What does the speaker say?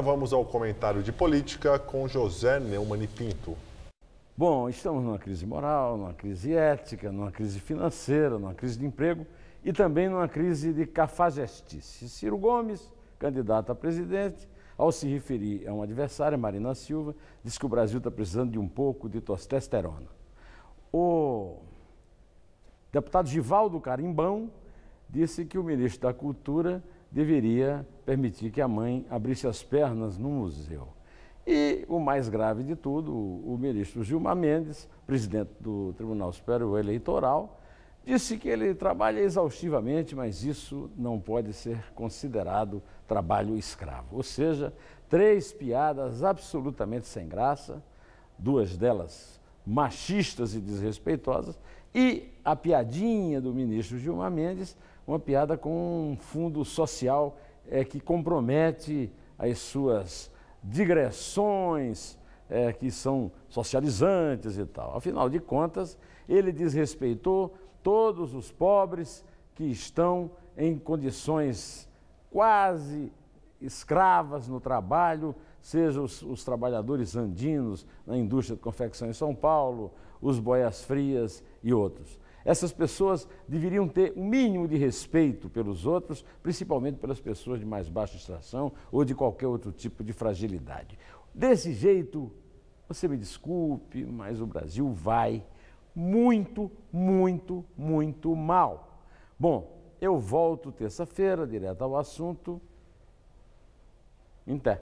Vamos ao comentário de política com José Neumann e Pinto. Bom, estamos numa crise moral, numa crise ética, numa crise financeira, numa crise de emprego e também numa crise de cafajestice. Ciro Gomes, candidato a presidente, ao se referir a um adversário, Marina Silva, disse que o Brasil está precisando de um pouco de testosterona. O deputado Givaldo Carimbão disse que o ministro da Cultura deveria permitir que a mãe abrisse as pernas no museu. E o mais grave de tudo, o ministro Gilmar Mendes, presidente do Tribunal Superior Eleitoral, disse que ele trabalha exaustivamente, mas isso não pode ser considerado trabalho escravo. Ou seja, três piadas absolutamente sem graça, duas delas machistas e desrespeitosas, e a piadinha do ministro Gilmar Mendes, uma piada com um fundo social é, que compromete as suas digressões, é, que são socializantes e tal. Afinal de contas, ele desrespeitou todos os pobres que estão em condições quase escravas no trabalho, seja os, os trabalhadores andinos na indústria de confecção em São Paulo, os boias frias e outros. Essas pessoas deveriam ter um mínimo de respeito pelos outros, principalmente pelas pessoas de mais baixa extração ou de qualquer outro tipo de fragilidade. Desse jeito, você me desculpe, mas o Brasil vai muito, muito, muito mal. Bom, eu volto terça-feira direto ao assunto. Inter.